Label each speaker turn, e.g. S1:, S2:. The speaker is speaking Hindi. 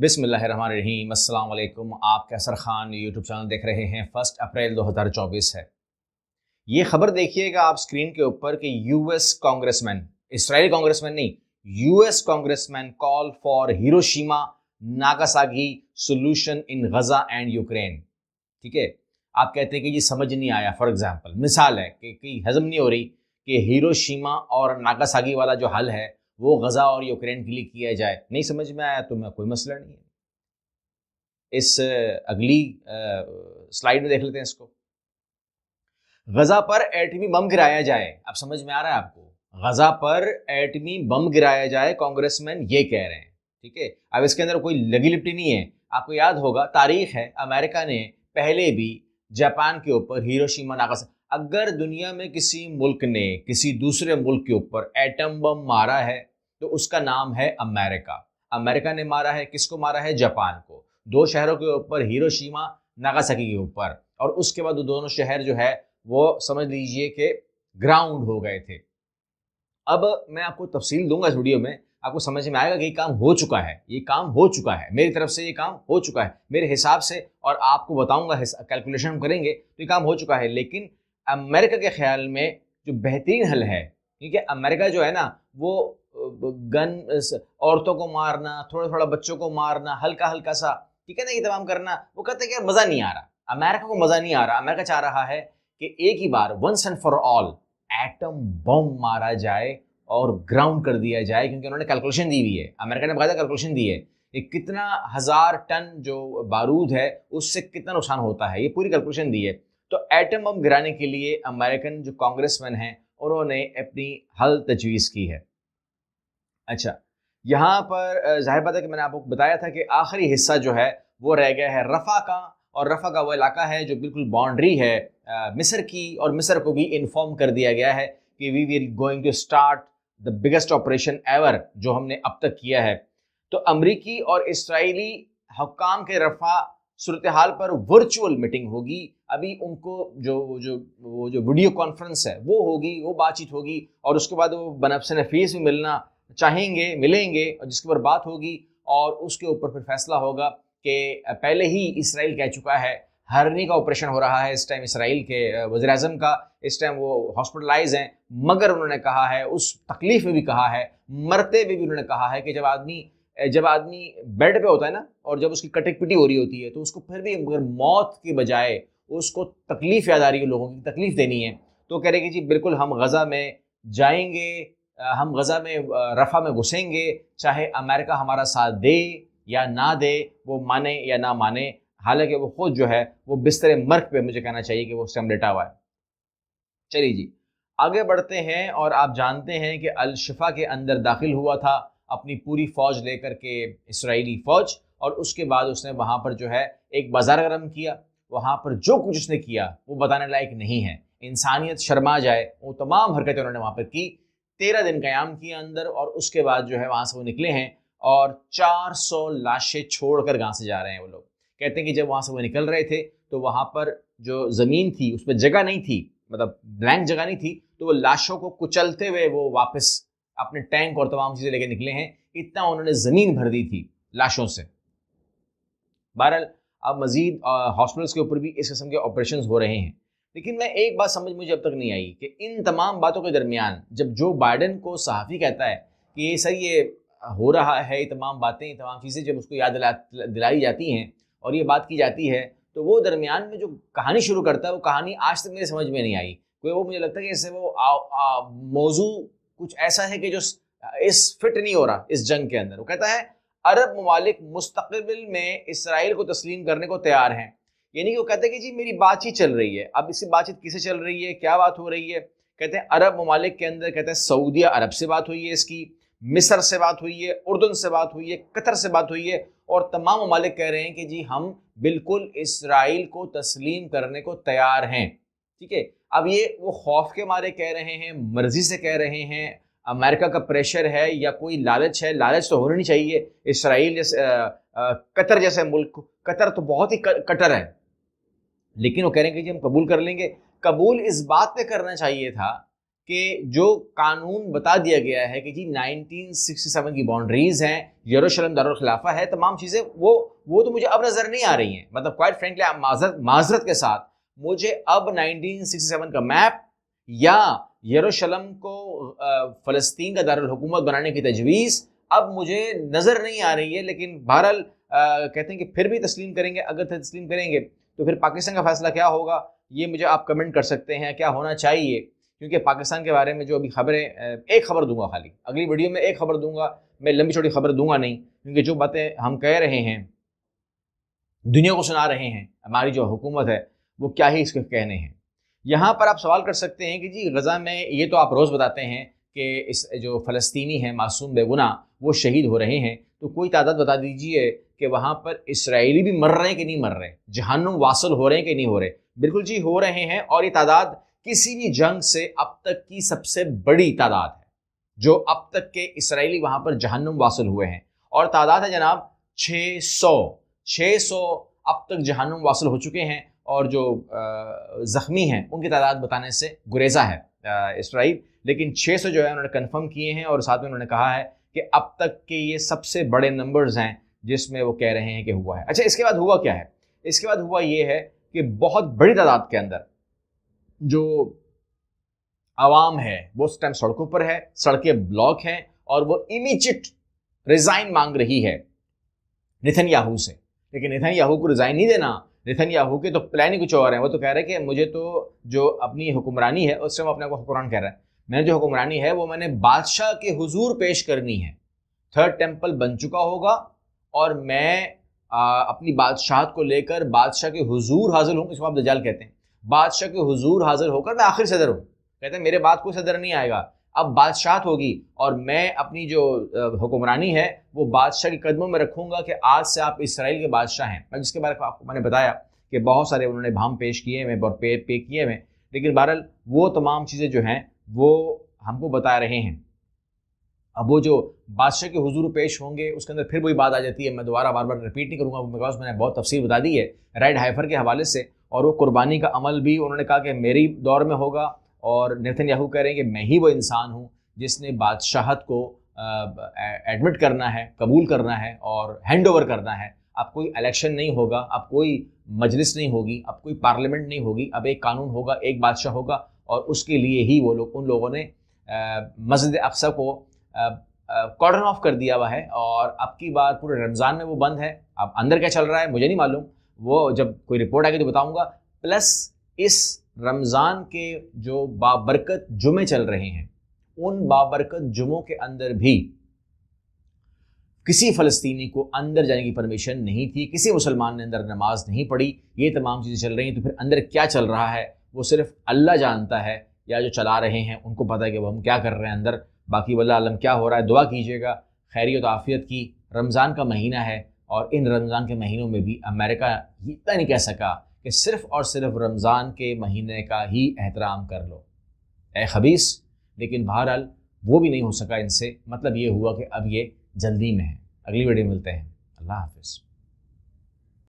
S1: बिसमीम अल्लाम आप कैसर खान यूट्यूब चैनल देख रहे हैं फर्स्ट अप्रैल 2024 है ये खबर देखिएगा आप स्क्रीन के ऊपर कि यूएस कांग्रेसमैन इसराइल कांग्रेसमैन नहीं US congressman call for Hiroshima Nagasaki solution in Gaza and Ukraine ठीक है आप कहते हैं कि ये समझ नहीं आया फॉर एग्जाम्पल मिसाल है कि, हजम नहीं हो रही कि हिरोशिमा और नागासागी वाला जो हल है वो गज़ा और यूक्रेन के लिए किया जाए नहीं समझ में आया तो मैं कोई मसला नहीं है इस अगली स्लाइड में देख लेते हैं इसको गजा पर एटमी बम गिराया जाए अब समझ में आ रहा है आपको गजा पर एटमी बम गिराया जाए कांग्रेसमैन ये कह रहे हैं ठीक है अब इसके अंदर कोई लगी लिपटी नहीं है आपको याद होगा तारीख है अमेरिका ने पहले भी जापान के ऊपर हीरोशीमा नागासा अगर दुनिया में किसी मुल्क ने किसी दूसरे मुल्क के ऊपर एटम बम मारा है तो उसका नाम है अमेरिका अमेरिका ने मारा है किसको मारा है जापान को दो शहरों के ऊपर हिरोशिमा नागासाकी के ऊपर और उसके बाद वो दोनों शहर जो है वो समझ लीजिए कि ग्राउंड हो गए थे अब मैं आपको तफसील दूंगा इस वीडियो में आपको समझ में आएगा कि ये काम हो चुका है ये काम हो चुका है मेरी तरफ से ये काम हो चुका है मेरे हिसाब से और आपको बताऊंगा कैलकुलेशन हम करेंगे तो ये काम हो चुका है लेकिन अमेरिका के ख्याल में जो बेहतरीन हल है क्योंकि अमेरिका जो है ना वो गन औरतों को मारना थोड़ा थोड़ा बच्चों को मारना हल्का हल्का सा ठीक है ना ये तमाम करना वो कहते हैं कि यार मज़ा नहीं आ रहा अमेरिका को मज़ा नहीं आ रहा अमेरिका चाह रहा है कि एक ही बार once and for all atom bomb मारा जाए और ग्राउंड कर दिया जाए क्योंकि उन्होंने कैलकुलेशन दी हुई है अमेरिका ने बाकायदा कैलकुलेशन दी है कि कितना हज़ार टन जो बारूद है उससे कितना नुकसान होता है ये पूरी कैलकुलेशन दी है तो एटम बम गिराने के लिए अमेरिकन जो कांग्रेसमैन हैं उन्होंने अपनी हल तजवीज़ की है अच्छा यहाँ पर जाहिर बात है कि मैंने आपको बताया था कि आखिरी हिस्सा जो है वो रह गया है रफ़ा का और रफ़ा का वो इलाका है जो बिल्कुल बाउंड्री है मिस्र की और मिस्र को भी इन्फॉर्म कर दिया गया है कि we we going to start the biggest operation ever जो हमने अब तक किया है तो अमरीकी और इसराइली हकाम के रफ़ा सूरत हाल पर वर्चुअल मीटिंग होगी अभी उनको जो जो वो जो वीडियो कॉन्फ्रेंस है वो होगी वो बातचीत होगी और उसके बाद वो बनफ्स नफीस भी मिलना चाहेंगे मिलेंगे और जिसके ऊपर बात होगी और उसके ऊपर फिर फैसला होगा कि पहले ही इसराइल कह चुका है हरनी का ऑपरेशन हो रहा है इस टाइम इसराइल के वजर अजम का इस टाइम वो हॉस्पिटलाइज हैं मगर उन्होंने कहा है उस तकलीफ में भी कहा है मरते हुए भी, भी उन्होंने कहा है कि जब आदमी जब आदमी बेड पे होता है ना और जब उसकी कटक पिटी हो रही होती है तो उसको फिर भी अगर मौत के बजाय उसको तकलीफ याद आ रही है लोगों की तकलीफ देनी है तो कह रहे कि जी बिल्कुल हम गज़ा में जाएंगे हम गज़ा में रफ़ा में घुसेंगे चाहे अमेरिका हमारा साथ दे या ना दे वो माने या ना माने हालांकि वो खुद जो है वो बिस्तर मर्क पे मुझे कहना चाहिए कि वो उससे लेटा हुआ है चलिए जी आगे बढ़ते हैं और आप जानते हैं कि अलशफ़ा के अंदर दाखिल हुआ था अपनी पूरी फौज लेकर के इसराइली फौज और उसके बाद उसने वहाँ पर जो है एक बाजार गर्म किया वहाँ पर जो कुछ उसने किया वो बताने लायक नहीं है इंसानियत शर्मा जाए वो तमाम हरकतें उन्होंने वहाँ पर की तेरह दिन क्याम किया अंदर और उसके बाद जो है वहाँ से वो निकले हैं और 400 लाशें छोड़कर गांव से जा रहे हैं वो लोग कहते हैं कि जब वहाँ से वो निकल रहे थे तो वहाँ पर जो ज़मीन थी उस पर जगह नहीं थी मतलब ब्लैंक जगह नहीं थी तो वो लाशों को कुचलते हुए वो वापस अपने टैंक और तमाम चीज़ें लेके निकले हैं इतना उन्होंने ज़मीन भर दी थी लाशों से बहरहाल अब मजीद हॉस्पिटल्स के ऊपर भी इस किस्म के ऑपरेशन हो रहे हैं लेकिन मैं एक बात समझ मुझे अब तक नहीं आई कि इन तमाम बातों के दरमियान जब जो बाइडन को सहाफ़ी कहता है कि ये सर ये हो रहा है ये तमाम बातें ये तमाम चीज़ें जब उसको याद दिला दिलाई जाती हैं और ये बात की जाती है तो वो दरमियान में जो कहानी शुरू करता है वो कहानी आज तक मेरे समझ में नहीं आई क्योंकि वो मुझे लगता है कि इससे वो मौजू कुछ ऐसा है कि जो इस फिट नहीं हो रहा इस जंग के अंदर वो कहता है अरब ममालिक मुस्तबिल में इसराइल को तस्लीम करने को तैयार हैं यानी कि वो कहते हैं कि जी मेरी बातचीत चल रही है अब इसकी बातचीत किसे चल रही है क्या बात हो रही है कहते हैं अरब ममालिक के अंदर कहते हैं सऊदी अरब से बात हुई है इसकी मिस्र से बात हुई है उर्दन से बात हुई है कतर से बात हुई है और तमाम ममालिक कह रहे हैं कि जी हम बिल्कुल इसराइल को तस्लीम करने को तैयार हैं ठीक है अब ये वो खौफ के मारे कह रहे हैं मर्जी से कह रहे हैं अमेरिका का प्रेशर है या कोई लालच है लालच तो होना नहीं चाहिए इसराइल जैसे कतर जैसे मुल्क कतर तो बहुत ही कटर है लेकिन वो कह रहे हैं कि हम कबूल कर लेंगे कबूल इस बात पे करना चाहिए था कि जो कानून बता दिया गया है कि जी 1967 की बाउंड्रीज हैं यरूशलेम खिलाफा है तमाम चीज़ें वो वो तो मुझे अब नज़र नहीं आ रही हैं मतलब क्वाइट फ्रेंकली आप माजरत माजरत के साथ मुझे अब 1967 का मैप या यरूशलम को फ़लस्तीन का दारकूमत बनाने की तजवीज़ अब मुझे नज़र नहीं आ रही है लेकिन बहरहाल कहते हैं कि फिर भी तस्लीम करेंगे अगर तस्लीम करेंगे तो फिर पाकिस्तान का फैसला क्या होगा ये मुझे आप कमेंट कर सकते हैं क्या होना चाहिए क्योंकि पाकिस्तान के बारे में जो अभी खबरें एक खबर दूंगा खाली अगली वीडियो में एक खबर दूंगा मैं लंबी छोटी खबर दूंगा नहीं क्योंकि जो बातें हम कह रहे हैं दुनिया को सुना रहे हैं हमारी जो हुकूमत है वो क्या ही इसके कहने हैं यहाँ पर आप सवाल कर सकते हैं कि जी गज़ा में ये तो आप रोज़ बताते हैं कि इस जो फ़लस्तीनी हैं मासूम बेगुना वो शहीद हो रहे हैं तो कोई तादाद बता दीजिए कि वहाँ पर इसराइली भी मर रहे हैं कि नहीं मर रहे जहनुम वासल हो रहे हैं कि नहीं हो रहे बिल्कुल जी हो रहे हैं और ये तादाद किसी भी जंग से अब तक की सबसे बड़ी तादाद है जो अब तक के इसराइली वहाँ पर जहन्नुम वासल हुए हैं और तादाद है जनाब 600 600 अब तक जहन्नुम वासल हो चुके हैं और जो ज़ख्मी हैं उनकी तादाद बताने से गुरेजा है इसराइल लेकिन 600 जो है उन्होंने कंफर्म किए हैं और साथ में उन्होंने कहा है कि अब तक के ये सबसे बड़े नंबर्स हैं जिसमें वो कह रहे हैं कि हुआ है अच्छा इसके बाद हुआ क्या है इसके बाद हुआ ये है कि बहुत बड़ी तादाद के अंदर जो आवाम है वो उस टाइम सड़कों पर है सड़कें ब्लॉक हैं और वो इमीजिएट रिजाइन मांग रही है निथन याहू से लेकिन निथन याहू को रिजाइन नहीं देना निथन याहू के तो प्लान ही कुछ और है वो तो कह रहे हैं कि मुझे तो जो अपनी हुक्मरानी है उससे वो अपने को हुक्मरान कह रहा है मैंने जो हुक्मरानी है वो मैंने बादशाह के हुजूर पेश करनी है थर्ड टेम्पल बन चुका होगा और मैं आ, अपनी बादशाहत को लेकर बादशाह के हुजूर हाजिर हूँ इसको आप दजाल कहते हैं बादशाह के हुजूर हाजिर होकर मैं आखिर सदर हूँ कहते हैं मेरे बाद कोई सदर नहीं आएगा अब बादशाह होगी और मैं अपनी जो हुक्मरानी है वो बादशाह के कदमों में रखूंगा कि आज से आप इसराइल के बादशाह हैं मैं जिसके बारे में आपको मैंने बताया कि बहुत सारे उन्होंने भाम पेश किए हुए और पे पे किए हुए लेकिन बहरहाल वो तमाम चीज़ें जो हैं वो हमको बता रहे हैं अब वो जो बादशाह के हुजूर पेश होंगे उसके अंदर फिर वही बात आ जाती है मैं दोबारा बार बार रिपीट नहीं करूँगा बिकॉज मैंने बहुत तफसील बता दी है रेड हाइफर के हवाले से और वो कुर्बानी का अमल भी उन्होंने कहा कि मेरी दौर में होगा और नितिन याहू कह रहे हैं कि मैं ही वो इंसान हूँ जिसने बादशाहत को एडमिट करना है कबूल करना है और हैंड ओवर करना है अब कोई इलेक्शन नहीं होगा अब कोई मजलिस नहीं होगी अब कोई पार्लियामेंट नहीं होगी अब एक कानून होगा एक बादशाह होगा और उसके लिए ही वो लोग उन लोगों ने मस्जिद अफसर को कॉर्डन ऑफ कर दिया हुआ है और अब की बार पूरे रमज़ान में वो बंद है अब अंदर क्या चल रहा है मुझे नहीं मालूम वो जब कोई रिपोर्ट आएगी तो बताऊँगा प्लस इस रमज़ान के जो बाबरकत जुमे चल रहे हैं उन बाबरकत जुमों के अंदर भी किसी फ़लस्तीनी को अंदर जाने की परमिशन नहीं थी किसी मुसलमान ने अंदर नमाज नहीं पढ़ी ये तमाम चीज़ें चल रही हैं तो फिर अंदर क्या चल रहा है वो सिर्फ अल्लाह जानता है या जो चला रहे हैं उनको पता है कि वो हम क्या कर रहे हैं अंदर बाकी वल्ला आलम क्या हो रहा है दुआ कीजिएगा खैरियत आफियत की रमज़ान का महीना है और इन रमज़ान के महीनों में भी अमेरिका इतना नहीं कह सका कि सिर्फ़ और सिर्फ रमज़ान के महीने का ही एहतराम कर लो ए खबीस लेकिन बहरहाल वो भी नहीं हो सका इनसे मतलब ये हुआ कि अब ये जल्दी में है अगली वीडियो मिलते हैं अल्लाह हाफिज़